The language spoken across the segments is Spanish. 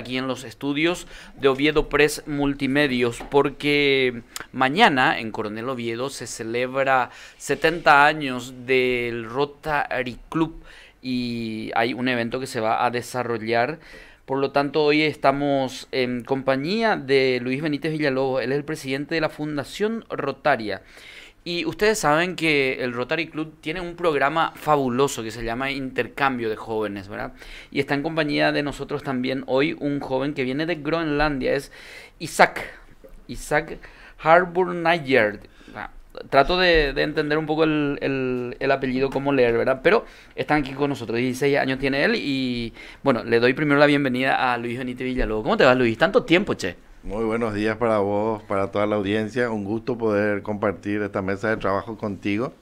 aquí en los estudios de Oviedo Press Multimedios, porque mañana en Coronel Oviedo se celebra 70 años del Rotary Club y hay un evento que se va a desarrollar. Por lo tanto, hoy estamos en compañía de Luis Benítez Villalobos, él es el presidente de la Fundación Rotaria. Y ustedes saben que el Rotary Club tiene un programa fabuloso que se llama Intercambio de Jóvenes, ¿verdad? Y está en compañía de nosotros también hoy un joven que viene de Groenlandia, es Isaac, Isaac niger ah, Trato de, entender un poco el, apellido, cómo leer, ¿verdad? Pero están aquí con nosotros, 16 años tiene él y bueno, le doy primero la bienvenida a Luis Benítez Villalobos. ¿Cómo te va Luis? Tanto tiempo, che. Muy buenos días para vos, para toda la audiencia. Un gusto poder compartir esta mesa de trabajo contigo,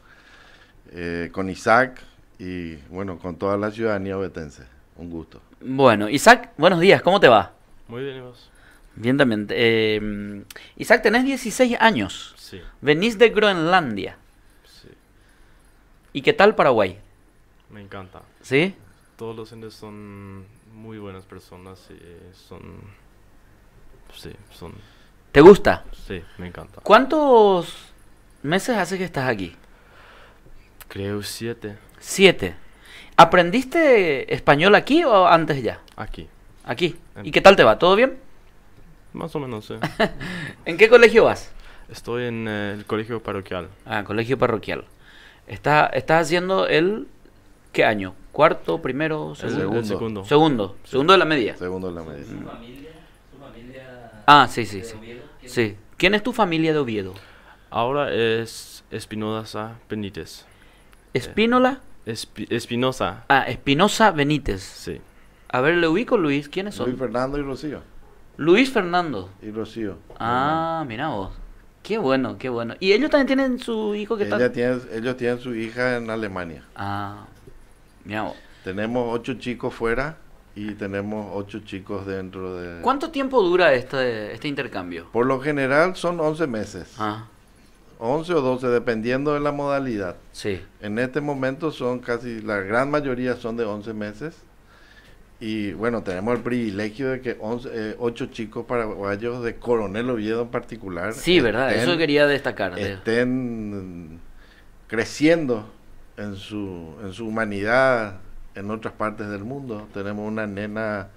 eh, con Isaac y bueno, con toda la ciudadanía obetense. Un gusto. Bueno, Isaac, buenos días, ¿cómo te va? Muy bien, ¿y vos? Bien también. Em, Isaac, tenés 16 años. Sí. Venís de Groenlandia. Sí. ¿Y qué tal Paraguay? Me encanta. ¿Sí? Todos los indios son muy buenas personas y eh, son Sí, son... ¿Te gusta? Sí, me encanta. ¿Cuántos meses hace que estás aquí? Creo siete. Siete. ¿Aprendiste español aquí o antes ya? Aquí. Aquí. ¿Y qué tal te va? ¿Todo bien? Más o menos, sí. ¿En qué colegio vas? Estoy en eh, el colegio parroquial. Ah, colegio parroquial. ¿Estás, estás haciendo el... ¿Qué año? ¿Cuarto, primero, segundo? segundo. Segundo. Segundo de la media. Segundo de la media. familia? Mm. Ah, sí, sí, sí. sí. ¿Quién es tu familia de Oviedo? Ahora es Espinosa Benítez. ¿Espínola? Eh, Espinosa. Ah, Espinosa Benítez. Sí. A ver, le ubico Luis, ¿quiénes son? Luis Fernando y Rocío. Luis Fernando. Y Rocío. Ah, mira vos. Qué bueno, qué bueno. ¿Y ellos también tienen su hijo que ellos tienen su hija en Alemania. Ah, mira vos. Tenemos ocho chicos fuera y tenemos ocho chicos dentro de... ¿Cuánto tiempo dura este, este intercambio? Por lo general son 11 meses. Ah. 11 o 12, dependiendo de la modalidad. Sí. En este momento son casi, la gran mayoría son de 11 meses. Y bueno, tenemos el privilegio de que eh, ocho chicos paraguayos de Coronel Oviedo en particular. Sí, ¿verdad? Eso quería destacar. Estén creciendo en su, en su humanidad, en otras partes del mundo. Tenemos una nena,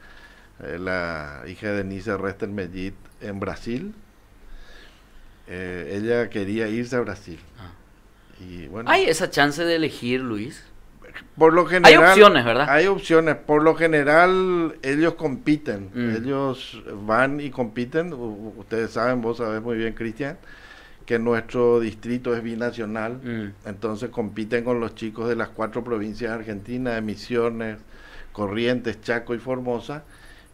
eh, la hija de Nisa Rester Medit en Brasil. Eh, ella quería irse a Brasil. Ah. Y bueno, ¿Hay esa chance de elegir, Luis? Por lo general. Hay opciones, ¿verdad? Hay opciones. Por lo general, ellos compiten. Mm. Ellos van y compiten. Ustedes saben, vos sabés muy bien, Cristian que nuestro distrito es binacional, mm. entonces compiten con los chicos de las cuatro provincias argentinas, de Misiones, Corrientes, Chaco y Formosa,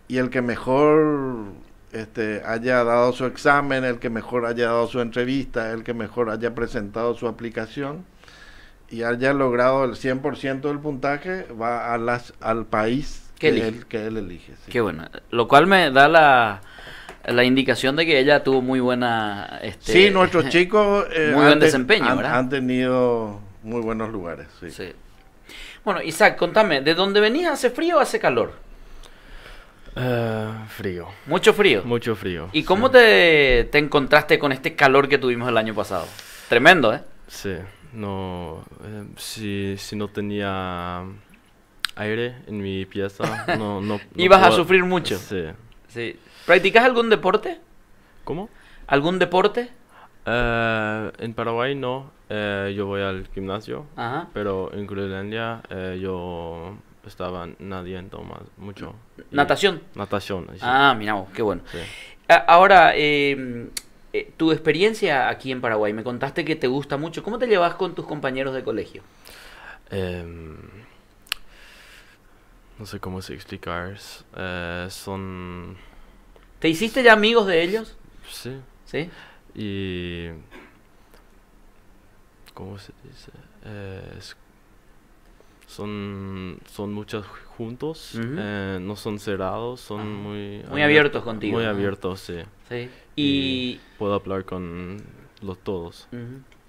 y el que mejor este, haya dado su examen, el que mejor haya dado su entrevista, el que mejor haya presentado su aplicación y haya logrado el 100% del puntaje, va al país que, él, elige. Qué bueno. Lo cual me da la, indicación de que ella tuvo muy buena. Este, sí, nuestros chicos. Eh, muy buen desempeño, han, tenido muy buenos lugares, sí. Bueno, Isaac, contame, ¿de dónde venías? ¿Hace frío o hace calor? Eh, frío. ¿Mucho frío? Mucho frío. ¿Y cómo te, encontraste con este calor que tuvimos el año pasado? Tremendo, ¿eh? Sí, no. Eh, si no tenía aire en mi pieza. No, no, Ibas a sufrir mucho. Sí. sí. ¿Practicas algún deporte? ¿Cómo? ¿Algún deporte? Eh, en Paraguay no. Eh, yo voy al gimnasio. Ajá. Pero en Groenlandia eh, yo estaba nadiendo mucho. ¿Natación? natación. Ah, mira, qué bueno. Ahora, em, tu experiencia aquí en Paraguay, me contaste que te gusta mucho. ¿Cómo te llevas con tus compañeros de colegio? Em, no sé cómo se explicar. Eh, son. ¿Te hiciste ya amigos de ellos? Sí. ¿Sí? Y. ¿Cómo se dice? Eh, son, son muchos juntos, eh, no son cerrados, son muy. Muy abiertos contigo. Muy abiertos, sí. sí. Y... Puedo hablar con los todos,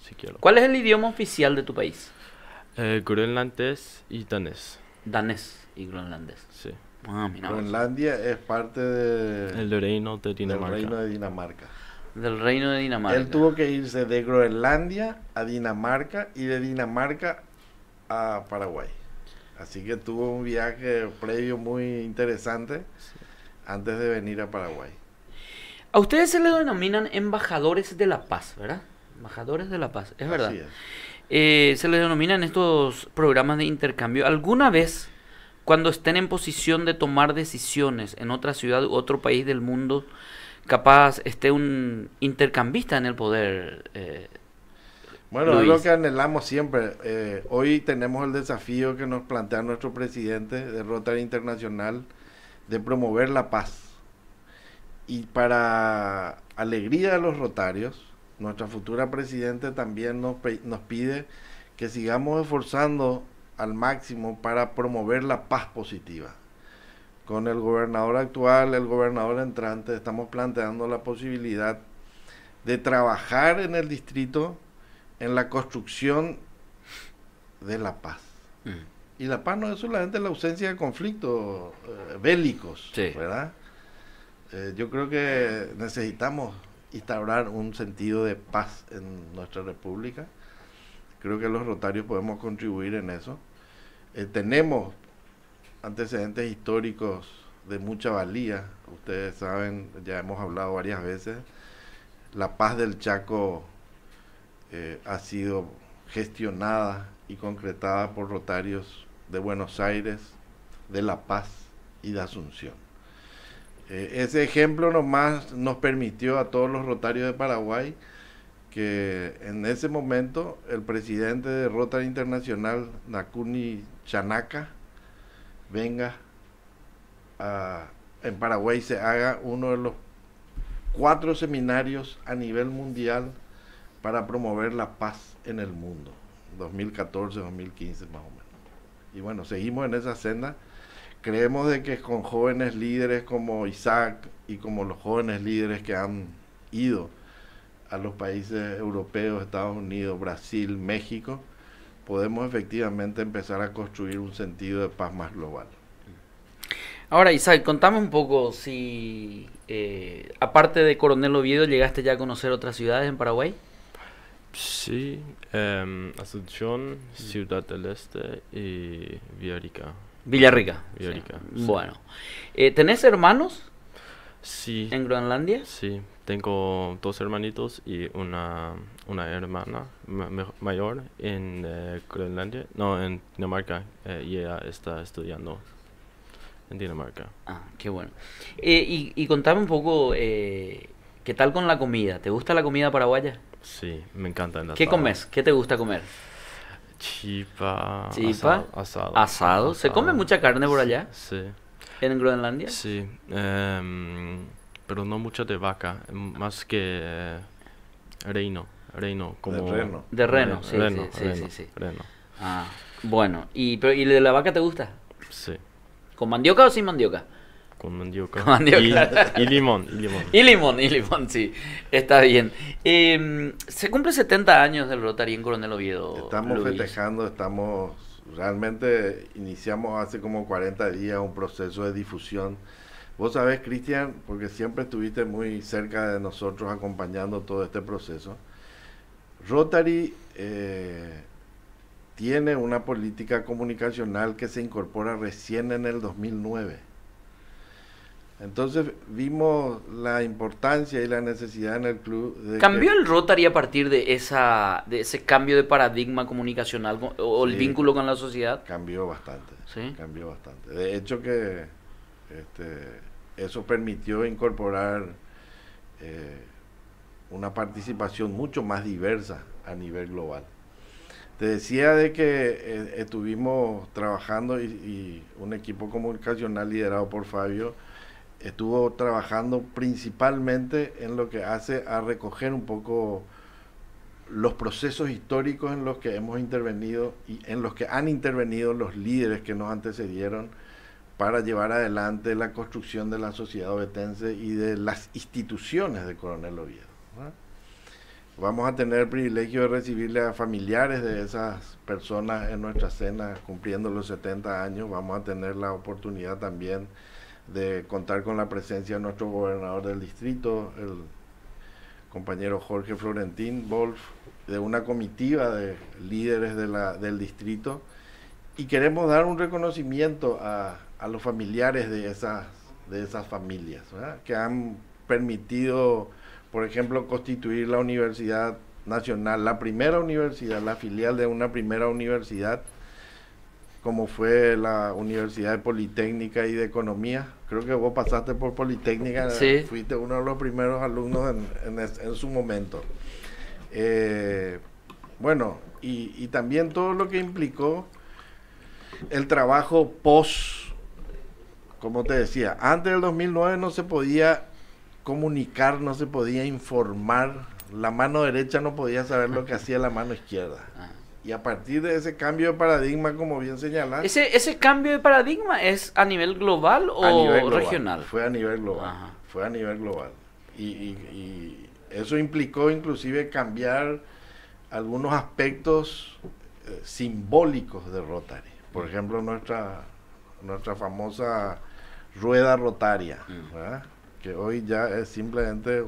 si quiero. ¿Cuál es el idioma oficial de tu país? Eh, groenlandés y danés. Danés y groenlandés. Sí. Groenlandia es parte de... El reino de Dinamarca. Del reino de Dinamarca. Del reino de Dinamarca. Él tuvo que irse de Groenlandia a Dinamarca y de Dinamarca a Paraguay. Así que tuvo un viaje previo muy interesante antes de venir a Paraguay. A ustedes se les denominan embajadores de la paz, ¿verdad? Embajadores de la paz, es verdad. Eh, se les denominan estos programas de intercambio. ¿Alguna vez cuando estén en posición de tomar decisiones en otra ciudad u otro país del mundo, capaz esté un intercambista en el poder. Eh, bueno, es lo que anhelamos siempre. Eh, hoy tenemos el desafío que nos plantea nuestro presidente de Rotary Internacional de promover la paz. Y para alegría de los rotarios, nuestra futura presidente también nos pide que sigamos esforzando al máximo para promover la paz positiva. Con el gobernador actual, el gobernador entrante, estamos planteando la posibilidad de trabajar en el distrito en la construcción de la paz. Mm. Y la paz no es solamente la ausencia de conflictos eh, bélicos, ¿verdad? Eh, yo creo que necesitamos instaurar un sentido de paz en nuestra república. Creo que los rotarios podemos contribuir en eso. Eh, tenemos antecedentes históricos de mucha valía. Ustedes saben, ya hemos hablado varias veces, la paz del Chaco eh, ha sido gestionada y concretada por Rotarios de Buenos Aires, de La Paz y de Asunción. Eh, ese ejemplo nomás nos permitió a todos los Rotarios de Paraguay que en ese momento el presidente de Rotary Internacional, Nakuni Chanaka, venga en Paraguay y se haga uno de los cuatro seminarios a nivel mundial para promover la paz en el mundo, 2014, 2015 más o menos. Y bueno, seguimos en esa senda. Creemos de que con jóvenes líderes como Isaac y como los jóvenes líderes que han ido a los países europeos, Estados Unidos, Brasil, México, podemos efectivamente empezar a construir un sentido de paz más global. Ahora, Isaac, contame un poco si, eh, aparte de Coronel Oviedo, llegaste ya a conocer otras ciudades en Paraguay. Sí, em, Asunción, Ciudad del Este y Villarrica Villarrica Villarrica. Bueno, eh, ¿tenés hermanos? Sí. ¿En Groenlandia? Sí, tengo dos hermanitos y una, hermana mayor en eh, Groenlandia, no, en Dinamarca, eh, y ella está estudiando en Dinamarca. Ah, qué bueno. Eh, y, contame un poco, ¿qué tal con la comida? ¿Te gusta la comida paraguaya? Sí, me encanta. ¿Qué comes? ¿Qué te gusta comer? Chipa. Asado. Asado. ¿Se come mucha carne por allá? sí. ¿En Groenlandia? Sí, em, pero no mucho de vaca, em, más que eh, reino, reino, como... De reno. De reno, sí, ah, bueno, ¿y, pero, ¿y de la vaca te gusta? Sí. ¿Con mandioca o sin mandioca? Con mandioca. Y, limón, y limón. Y limón, y limón, sí. Está bien. Em, se cumple 70 años del Rotary en Coronel Oviedo. Estamos festejando, estamos realmente iniciamos hace como 40 días un proceso de difusión. Vos sabés, Cristian, porque siempre estuviste muy cerca de nosotros acompañando todo este proceso. Rotary eh, tiene una política comunicacional que se incorpora recién en el 2009. Entonces vimos la importancia y la necesidad en el club. De ¿Cambió el Rotary a partir de, esa, de ese cambio de paradigma comunicacional o, el vínculo con la sociedad? Cambió bastante. ¿Sí? Cambió bastante. De hecho que este, eso permitió incorporar eh, una participación mucho más diversa a nivel global. Te decía de que eh, estuvimos trabajando y un equipo comunicacional liderado por Fabio estuvo trabajando principalmente en lo que hace a recoger un poco los procesos históricos en los que hemos intervenido y en los que han intervenido los líderes que nos antecedieron para llevar adelante la construcción de la sociedad obetense y de las instituciones de Coronel Oviedo. Vamos a tener el privilegio de recibirle a familiares de esas personas en nuestra cena cumpliendo los 70 años. Vamos a tener la oportunidad también de contar con la presencia de nuestro gobernador del distrito, el compañero Jorge Florentín Wolf, de una comitiva de líderes del distrito. Y queremos dar un reconocimiento a, los familiares de esas, de esas familias, que han permitido, por ejemplo, constituir la Universidad Nacional, la primera universidad, la filial de una primera universidad como fue la Universidad de Politécnica y de Economía. Creo que vos pasaste por Politécnica, sí. fuiste uno de los primeros alumnos en, en, su momento. Eh, bueno, y, y, también todo lo que implicó el trabajo post, como te decía, antes del 2009 no se podía comunicar, no se podía informar, la mano derecha no podía saber lo que hacía la mano izquierda. Ah. Y a partir de ese cambio de paradigma, como bien señalaste... ¿Ese, ese cambio de paradigma es a nivel global o regional? Fue a nivel global. Fue a nivel global. Y, eso implicó inclusive cambiar algunos aspectos eh, simbólicos de Rotary. Por ejemplo, nuestra, nuestra famosa rueda rotaria, mm. que hoy ya es simplemente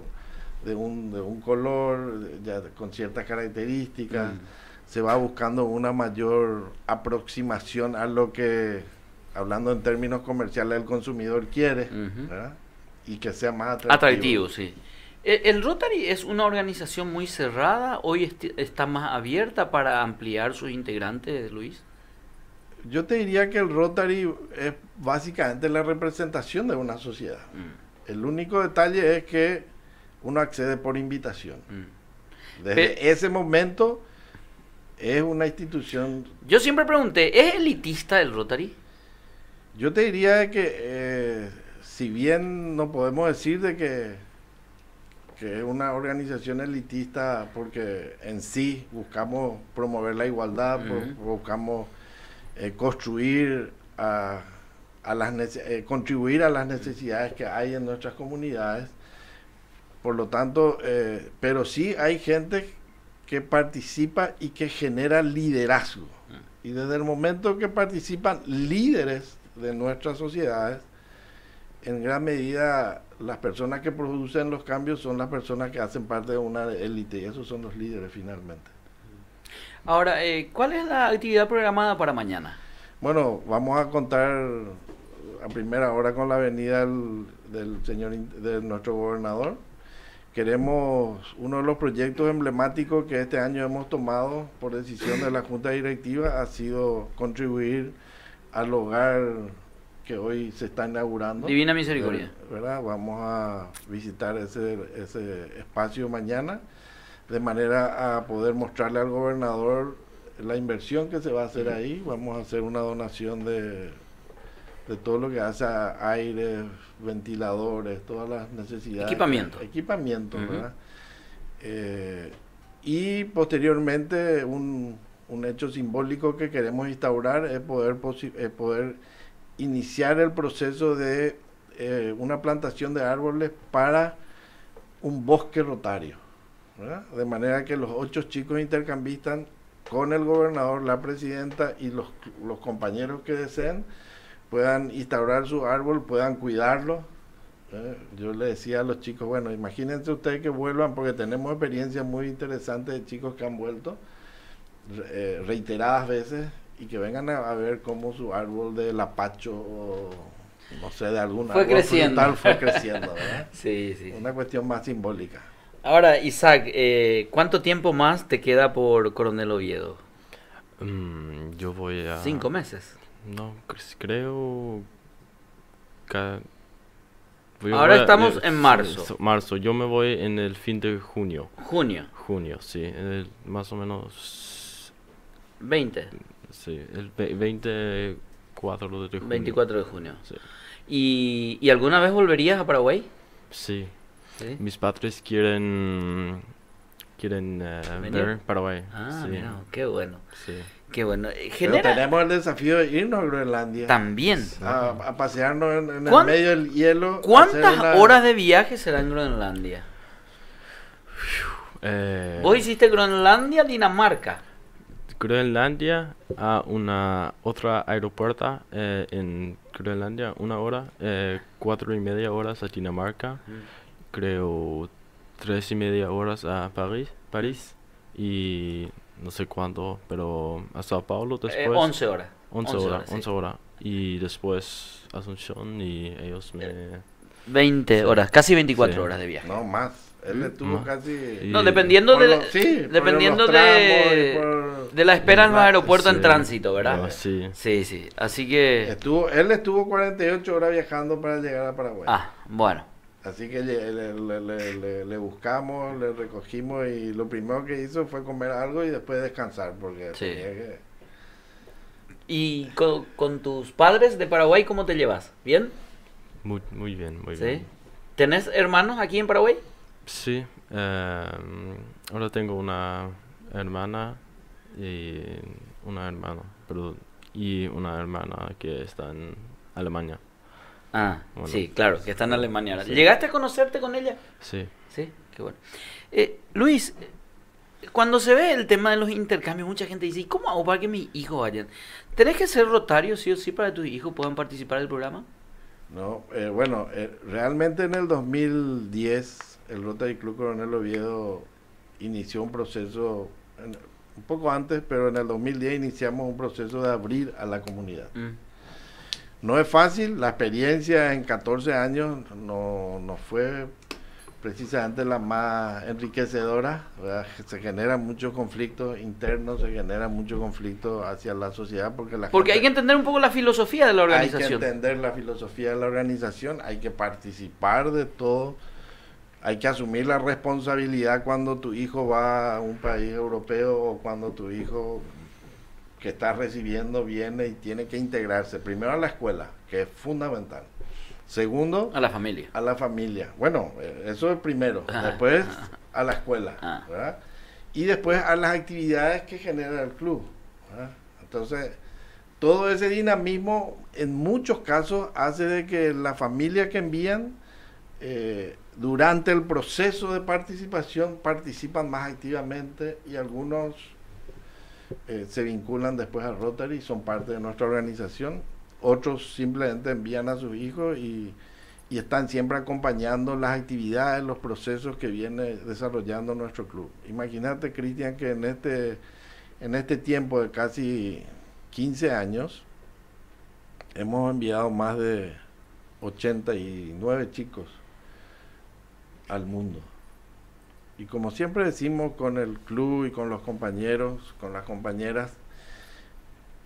de un, de un color, con ciertas características. Mm se va buscando una mayor aproximación a lo que, hablando en términos comerciales, el consumidor quiere, Y que sea más atractivo. Atractivo, sí. E-, el, Rotary es una organización muy cerrada, hoy está más abierta para ampliar sus integrantes, Luis. Yo te diría que el Rotary es básicamente la representación de una sociedad. Mm. El único detalle es que uno accede por invitación. Mm. Desde ese momento es una institución... Yo siempre pregunté, ¿es elitista el Rotary? Yo te diría que, eh, si bien no podemos decir de que, que es una organización elitista porque en sí buscamos promover la igualdad, buscamos eh, construir a, las eh, contribuir a las necesidades que hay en nuestras comunidades. Por lo tanto, pero sí hay gente que participa y que genera liderazgo. Ah. Y desde el momento que participan líderes de nuestras sociedades, en gran medida las personas que producen los cambios son las personas que hacen parte de una élite y esos son los líderes finalmente. Ahora, eh, ¿cuál es la actividad programada para mañana? Bueno, vamos a contar a primera hora con la venida del señor de nuestro gobernador Queremos uno de los proyectos emblemáticos que este año hemos tomado por decisión de la Junta Directiva ha sido contribuir al hogar que hoy se está inaugurando. Divina Misericordia. Eh, Vamos a visitar ese, ese espacio mañana de manera a poder mostrarle al gobernador la inversión que se va a hacer ahí. Vamos a hacer una donación de de todo lo que hace aire, ventiladores, todas las necesidades. Equipamiento. Equipamiento, ¿verdad? Eh, y posteriormente un, hecho simbólico que queremos instaurar es poder, eh, poder iniciar el proceso de eh, una plantación de árboles para un bosque rotario. De manera que los ocho chicos intercambistan con el gobernador, la presidenta y los, los compañeros que deseen puedan instaurar su árbol, puedan cuidarlo. ¿Eh? Yo le decía a los chicos, bueno, imagínense ustedes que vuelvan porque tenemos experiencias muy interesantes de chicos que han vuelto eh, reiteradas veces y que vengan a, ver cómo su árbol de lapacho o no sé, de alguna fue creciendo. fue creciendo, sí, sí. Una cuestión más simbólica. Ahora, Isaac, eh, ¿cuánto tiempo más te queda por Coronel Oviedo? Mm, yo voy a... Cinco meses. No, creo. Ahora estamos en marzo. Marzo, yo me voy en el fin de junio. Junio. Junio, sí, más o menos... 20. Sí, el 24 de junio. 24 de junio. Sí. ¿Y, ¿Y, alguna vez volverías a Paraguay? Sí. Mis padres quieren quieren eh, ver Paraguay. Ah, mira, qué bueno. Sí. Qué bueno. Eh, tenemos el desafío de irnos a Groenlandia. También. A, pasearnos en, el medio del hielo. ¿Cuántas horas de viaje será en Groenlandia? Eh, Vos hiciste Groenlandia, Dinamarca. Groenlandia a una otra aeropuerta eh, en Groenlandia, una hora, cuatro y media horas a Dinamarca, mm. creo tres y media horas a París, París y no sé cuándo, pero a Sao Paulo eh, después. 11 horas. 11, horas, 11 horas. Y después Asunción y ellos me... 20 eh, horas, casi 24 horas de viaje. No, más. Él estuvo ¿Mm? casi. No, dependiendo de, sí, dependiendo de, de la espera en el aeropuerto en tránsito, ¿verdad? sí. sí. Sí, Así que. Estuvo, él estuvo 48 horas viajando para llegar a Paraguay. Ah, bueno. Así que le, le, buscamos, le recogimos y lo primero que hizo fue comer algo y después descansar porque sí. tenía que... ¿Y con, tus padres de Paraguay cómo te llevas? ¿Bien? Muy, muy bien, muy ¿Sí? bien. ¿Tenés hermanos aquí en Paraguay? Sí, em, ahora tengo una hermana y una hermana, y una hermana que está en Alemania. Ah, sí, claro, que está en Alemania. ¿Llegaste a conocerte con ella? Sí. Sí, qué bueno. Eh, Luis, cuando se ve el tema de los intercambios, mucha gente dice, ¿y cómo hago para que mis hijos vayan? ¿Tenés que ser rotario sí o sí para que tus hijos puedan participar del programa? No, eh, bueno, eh, realmente en el 2010 el Rotary Club Coronel Oviedo inició un proceso, un poco antes, pero en el 2010 iniciamos un proceso de abrir a la comunidad. Mm. No es fácil, la experiencia en 14 años no, no fue precisamente la más enriquecedora, se genera muchos conflictos internos, se genera mucho conflicto hacia la sociedad porque la Porque hay que entender un poco la filosofía de la organización. Hay que entender la filosofía de la organización, hay que participar de todo, hay que asumir la responsabilidad cuando tu hijo va a un país europeo o cuando tu hijo que está recibiendo viene y tiene que integrarse primero a la escuela, que es fundamental. Segundo, a la familia. A la familia. Bueno, eh, eso es primero. Ah. Después ah. a la escuela. Ah. Y después a las actividades que genera el club. Entonces, todo ese dinamismo en muchos casos hace de que la familia que envían eh, durante el proceso de participación participan más activamente y algunos eh, se vinculan después a Rotary, son parte de nuestra organización. Otros simplemente envían a sus hijos y, y están siempre acompañando las actividades, los procesos que viene desarrollando nuestro club. Imagínate, Cristian, que en este, en este tiempo de casi 15 años hemos enviado más de 89 chicos al mundo. Y como siempre decimos con el club y con los compañeros, con las compañeras,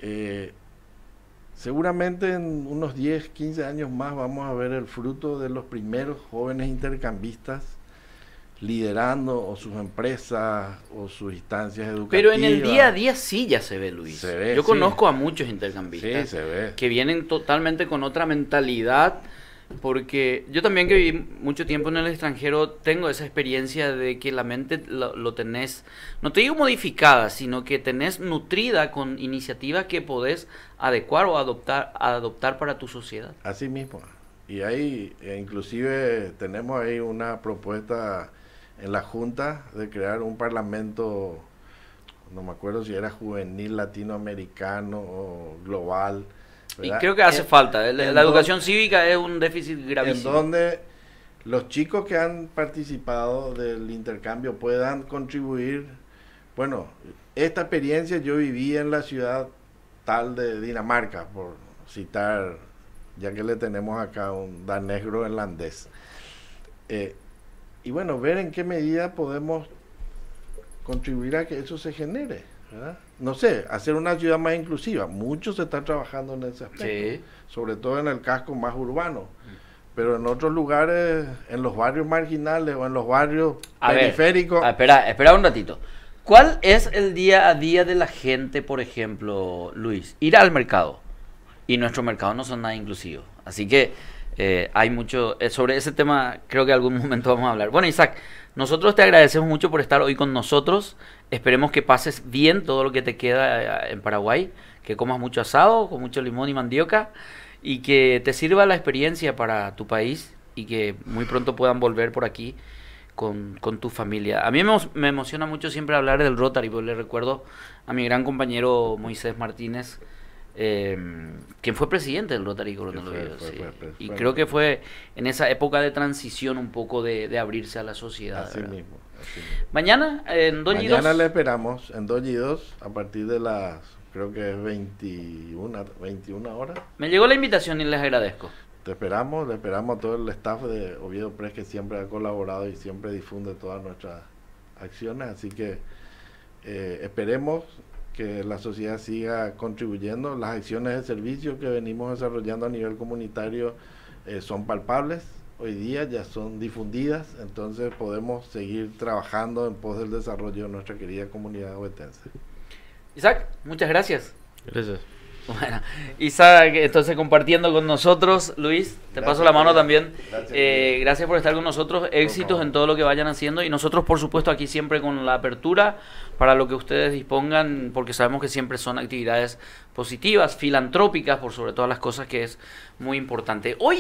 eh, seguramente en unos 10, 15 años más vamos a ver el fruto de los primeros jóvenes intercambistas liderando o sus empresas o sus instancias educativas. Pero en el día a día sí ya se ve, Luis. Yo conozco a muchos intercambistas que vienen totalmente con otra mentalidad porque yo también que viví mucho tiempo en el extranjero tengo esa experiencia de que la mente lo, tenés, no te digo modificada, sino que tenés nutrida con iniciativas que podés adecuar o adoptar, adoptar para tu sociedad. Así mismo. Y ahí e inclusive tenemos ahí una propuesta en la Junta de crear un parlamento, no me acuerdo si era juvenil, latinoamericano o global y creo que hace falta. La, educación cívica es un déficit gravísimo. En donde los chicos que han participado del intercambio puedan contribuir. Bueno, esta experiencia yo viví en la ciudad tal de Dinamarca, por citar, ya que le tenemos acá un danés groenlandés. Eh, y bueno, ver en qué medida podemos contribuir a que eso se genere. No sé, hacer una ciudad más inclusiva. Muchos están trabajando en ese aspecto, sobre todo en el casco más urbano. Mm. Pero en otros lugares, en los barrios marginales o en los barrios a periféricos. espera, espera un ratito. ¿Cuál es el día a día de la gente, por ejemplo, Luis? Ir al mercado. Y nuestros mercados no son nada inclusivos. Así que eh, hay mucho. Eh, sobre ese tema, creo que algún momento vamos a hablar. Bueno, Isaac, nosotros te agradecemos mucho por estar hoy con nosotros. Esperemos que pases bien todo lo que te queda eh, en Paraguay, que comas mucho asado, con mucho limón y mandioca, y que te sirva la experiencia para tu país y que muy pronto puedan volver por aquí con, tu familia. A mí me, me, emociona mucho siempre hablar del Rotary, le recuerdo a mi gran compañero Moisés Martínez, eh, quien fue presidente del Rotary y creo que fue en esa época de transición un poco de, abrirse a la sociedad. Así mismo, Mañana en 2 Mañana le esperamos en y 2 a partir de las, creo que es 21, 21 horas. Me llegó la invitación y les agradezco. Te esperamos, le esperamos a todo el staff de Oviedo Press que siempre ha colaborado y siempre difunde todas nuestras acciones, así que eh, esperemos que la sociedad siga contribuyendo. Las acciones de servicio que venimos desarrollando a nivel comunitario eh, son palpables, hoy día ya son difundidas, entonces podemos seguir trabajando en pos del desarrollo de nuestra querida comunidad obetense Isaac, muchas gracias. Gracias. Bueno, Isaac, entonces compartiendo con nosotros, Luis, te paso la mano también. Eh, gracias, por estar con nosotros, éxitos en todo lo que vayan haciendo y nosotros por supuesto aquí siempre con la apertura para lo que ustedes dispongan, porque sabemos que siempre son actividades positivas, filantrópicas, por sobre todas las cosas que es muy importante. Hoy